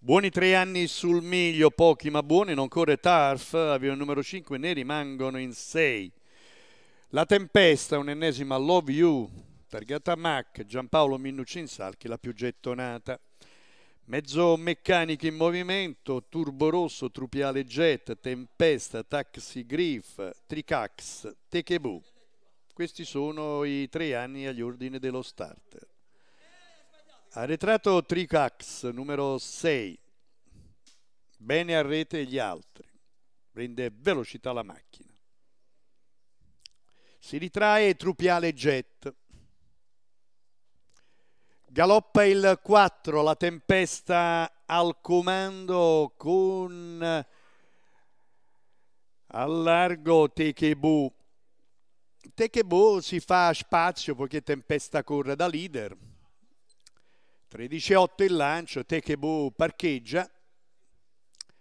Buoni tre anni sul miglio, pochi ma buoni, non corre Tarf, avviene il numero 5, ne rimangono in 6. La tempesta, un'ennesima Love You, targata Mac, Giampaolo Minucci Salchi, la più gettonata. Mezzo meccanico in movimento, turbo rosso, trupiale jet, tempesta, taxi griff, tricax, tekebu. Questi sono i tre anni agli ordini dello starter. Arretrato Tricax numero 6. Bene a rete gli altri. Prende velocità la macchina. Si ritrae Trupiale Jet. Galoppa il 4, la tempesta al comando con al largo Tekebu. Tekebu si fa spazio poiché Tempesta corre da leader 13-8 il lancio, Tekebu parcheggia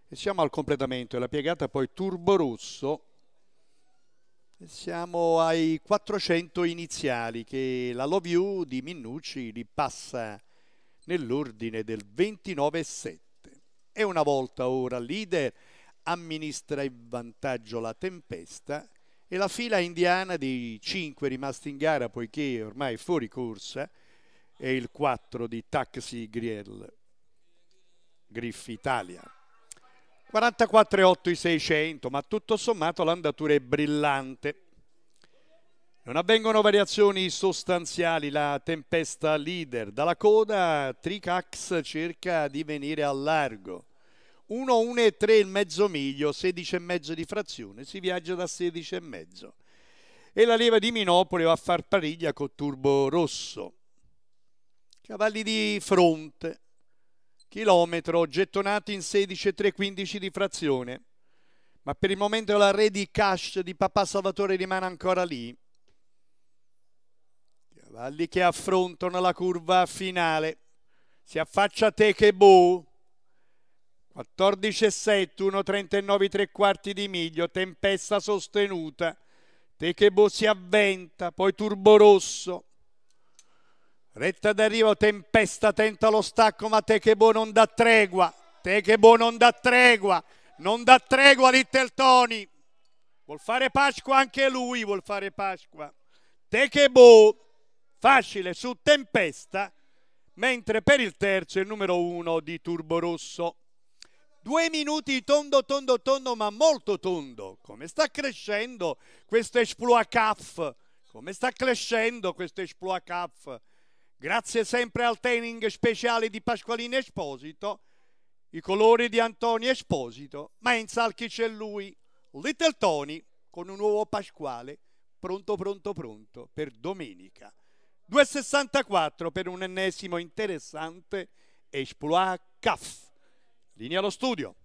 e siamo al completamento, e la piegata poi turbo rosso siamo ai 400 iniziali che la Love You di Minnucci ripassa nell'ordine del 29-7 e una volta ora leader amministra in vantaggio la tempesta e la fila indiana di 5 rimasti in gara poiché ormai fuori corsa e il 4 di Taxi Griel Griff Italia 44,8 i 600 ma tutto sommato l'andatura è brillante non avvengono variazioni sostanziali, la tempesta leader. Dalla coda Tricax cerca di venire al largo. 1, 1 e 3 il mezzo miglio, 16 e mezzo di frazione, si viaggia da 16,5. E la leva di Minopoli va a far pariglia con Turbo Rosso cavalli di fronte, chilometro, gettonati in 16,315 di frazione. Ma per il momento la re di cash di papà Salvatore rimane ancora lì. Cavalli che affrontano la curva finale. Si affaccia Tekebu. 14 e 7, 1,39 3 quarti di miglio, tempesta sostenuta. Tekebu si avventa, poi Turbo Rosso. Retta d'arrivo, Tempesta tenta lo stacco, ma Techebo non dà tregua. Techebo non dà tregua. Non dà tregua Little Tony. Vuol fare Pasqua anche lui, vuol fare Pasqua. Techebo, facile su Tempesta, mentre per il terzo il numero uno di Turbo Rosso. Due minuti tondo, tondo, tondo, ma molto tondo. Come sta crescendo questo Esploa Caff? Come sta crescendo questo Esploa Caff? Grazie sempre al training speciale di Pasqualino Esposito, i colori di Antonio Esposito, ma in salchi c'è lui, Little Tony, con un nuovo pasquale, pronto, pronto, pronto, per domenica. 2,64 per un ennesimo interessante Esploit CAF. Linea allo studio.